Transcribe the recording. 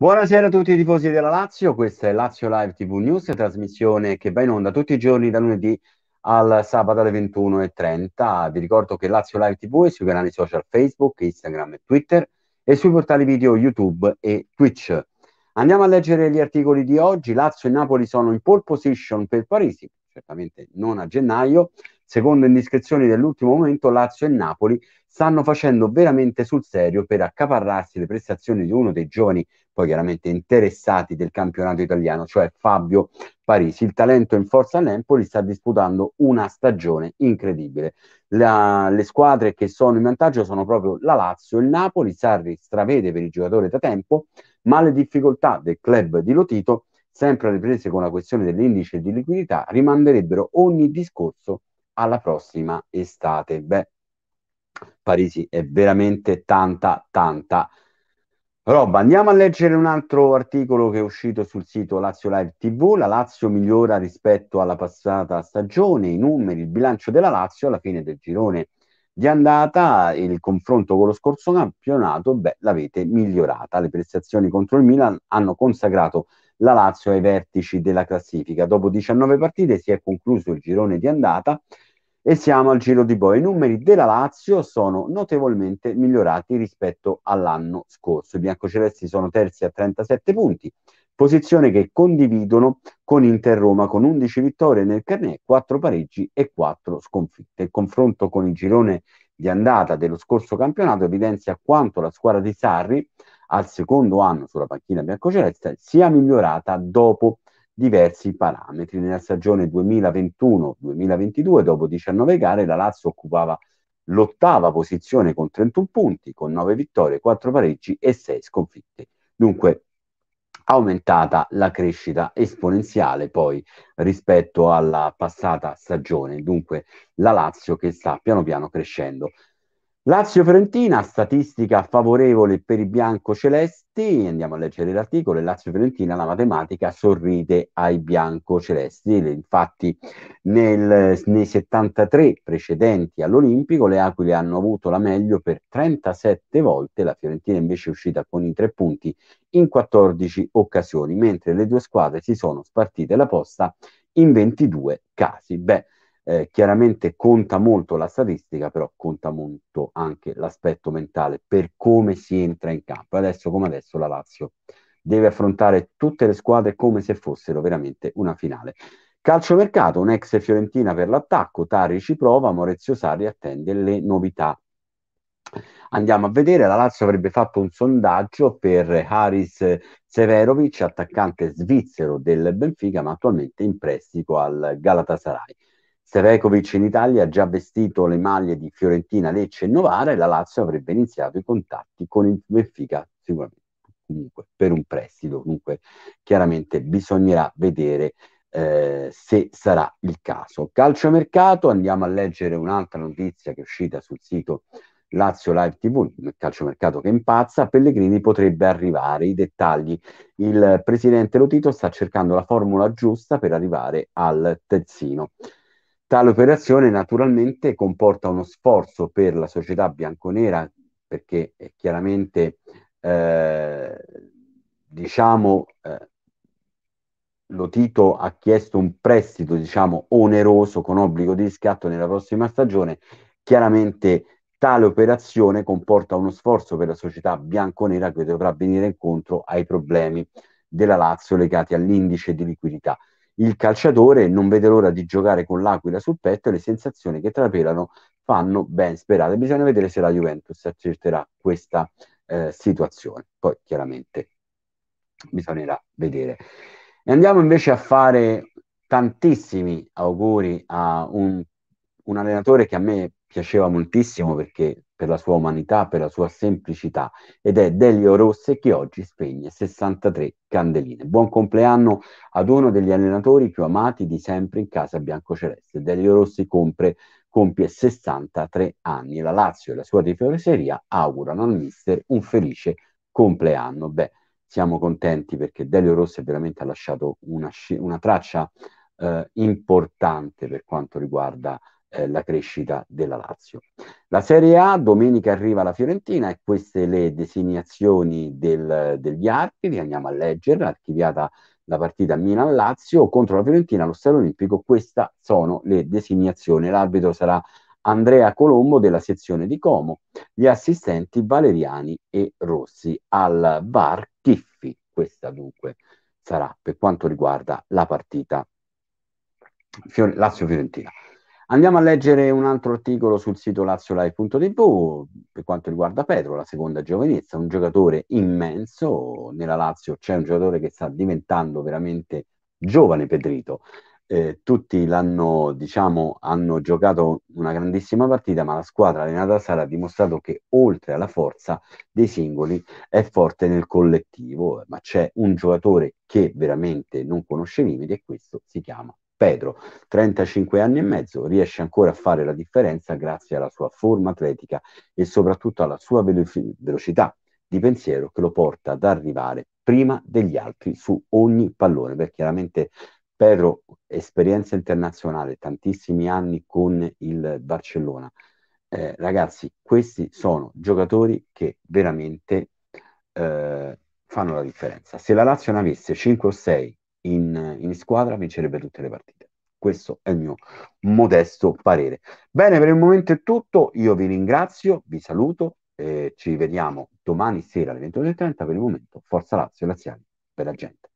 Buonasera a tutti i tifosi della Lazio, questa è Lazio Live TV News, trasmissione che va in onda tutti i giorni da lunedì al sabato alle 21.30. Vi ricordo che Lazio Live TV è sui canali social Facebook, Instagram e Twitter e sui portali video YouTube e Twitch. Andiamo a leggere gli articoli di oggi. Lazio e Napoli sono in pole position per Parisi, certamente non a gennaio. Secondo indiscrezioni dell'ultimo momento, Lazio e Napoli stanno facendo veramente sul serio per accaparrarsi le prestazioni di uno dei giovani poi chiaramente interessati del campionato italiano, cioè Fabio Parisi. Il talento in forza Nempoli sta disputando una stagione incredibile. La, le squadre che sono in vantaggio sono proprio la Lazio, e il Napoli, Sarri stravede per il giocatore da tempo, ma le difficoltà del club di Lotito, sempre alle prese con la questione dell'indice di liquidità, rimanderebbero ogni discorso alla prossima estate. Beh, Parisi è veramente tanta, tanta Rob, andiamo a leggere un altro articolo che è uscito sul sito Lazio Live TV. La Lazio migliora rispetto alla passata stagione, i numeri, il bilancio della Lazio alla fine del girone di andata, il confronto con lo scorso campionato, beh, l'avete migliorata. Le prestazioni contro il Milan hanno consacrato la Lazio ai vertici della classifica. Dopo 19 partite si è concluso il girone di andata e siamo al giro di boia. I numeri della Lazio sono notevolmente migliorati rispetto all'anno scorso. I biancocelesti sono terzi a 37 punti, posizione che condividono con Inter Roma con 11 vittorie nel carnet, 4 pareggi e 4 sconfitte. Il confronto con il girone di andata dello scorso campionato evidenzia quanto la squadra di Sarri al secondo anno sulla panchina biancoceleste sia migliorata dopo diversi parametri. Nella stagione 2021-2022, dopo 19 gare, la Lazio occupava l'ottava posizione con 31 punti, con 9 vittorie, 4 pareggi e 6 sconfitte. Dunque aumentata la crescita esponenziale poi rispetto alla passata stagione, dunque la Lazio che sta piano piano crescendo. Lazio-Fiorentina, statistica favorevole per i biancocelesti, andiamo a leggere l'articolo, Lazio-Fiorentina, la matematica sorride ai biancocelesti, infatti nel, nei 73 precedenti all'Olimpico le Aquile hanno avuto la meglio per 37 volte, la Fiorentina invece è uscita con i tre punti in 14 occasioni, mentre le due squadre si sono spartite la posta in 22 casi. Beh, eh, chiaramente conta molto la statistica, però conta molto anche l'aspetto mentale per come si entra in campo. Adesso come adesso la Lazio deve affrontare tutte le squadre come se fossero veramente una finale. Calciomercato, un'ex Fiorentina per l'attacco, Tari ci prova, Maurizio Sarri attende le novità. Andiamo a vedere, la Lazio avrebbe fatto un sondaggio per Haris Severovic, attaccante svizzero del Benfica, ma attualmente in prestito al Galatasaray Stevekovic in Italia ha già vestito le maglie di Fiorentina, Lecce e Novara e la Lazio avrebbe iniziato i contatti con il Benfica sicuramente comunque per un prestito, Comunque chiaramente bisognerà vedere eh, se sarà il caso. Calcio mercato, andiamo a leggere un'altra notizia che è uscita sul sito Lazio Live TV, il calciomercato che impazza, Pellegrini potrebbe arrivare, i dettagli. Il presidente Lotito sta cercando la formula giusta per arrivare al Tezzino. Tale operazione naturalmente comporta uno sforzo per la società bianconera perché chiaramente eh, diciamo eh, Tito ha chiesto un prestito diciamo oneroso con obbligo di riscatto nella prossima stagione, chiaramente tale operazione comporta uno sforzo per la società bianconera che dovrà venire incontro ai problemi della Lazio legati all'indice di liquidità. Il calciatore non vede l'ora di giocare con l'aquila sul petto e le sensazioni che trapelano fanno ben sperare. Bisogna vedere se la Juventus accerterà questa eh, situazione. Poi chiaramente bisognerà vedere. E andiamo invece a fare tantissimi auguri a un, un allenatore che a me piaceva moltissimo perché per la sua umanità, per la sua semplicità ed è Delio Rosse che oggi spegne 63 candeline. Buon compleanno ad uno degli allenatori più amati di sempre in casa biancoceleste. Delio Rossi compre compie 63 anni. La Lazio e la sua tifoseria augurano al mister un felice compleanno. Beh, siamo contenti perché Delio Rossi veramente ha lasciato una, una traccia eh, importante per quanto riguarda eh, la crescita della Lazio. La Serie A, domenica arriva la Fiorentina e queste le designazioni del, degli archivi, andiamo a leggere, archiviata la partita Milan-Lazio contro la Fiorentina allo Stadio Olimpico, queste sono le designazioni, l'arbitro sarà Andrea Colombo della sezione di Como, gli assistenti Valeriani e Rossi al VAR Tiffi, questa dunque sarà per quanto riguarda la partita Fiore- Lazio-Fiorentina. Andiamo a leggere un altro articolo sul sito laziolive.tv per quanto riguarda Pedro, la seconda giovinezza, un giocatore immenso, nella Lazio c'è un giocatore che sta diventando veramente giovane Pedrito. Eh, tutti l'hanno, diciamo, hanno giocato una grandissima partita, ma la squadra allenata da Sara ha dimostrato che oltre alla forza dei singoli è forte nel collettivo, ma c'è un giocatore che veramente non conosce limiti e questo si chiama Pedro, 35 anni e mezzo, riesce ancora a fare la differenza grazie alla sua forma atletica e soprattutto alla sua velo- velocità di pensiero che lo porta ad arrivare prima degli altri su ogni pallone, perché chiaramente Pedro, esperienza internazionale, tantissimi anni con il Barcellona. Eh, ragazzi, questi sono giocatori che veramente eh, fanno la differenza. Se la Lazio ne avesse 5 o 6 in, in squadra vincerebbe tutte le partite. Questo è il mio modesto parere. Bene, per il momento è tutto. Io vi ringrazio, vi saluto. Eh, ci vediamo domani sera alle 21.30. Per il momento, Forza Lazio e Laziani per la gente.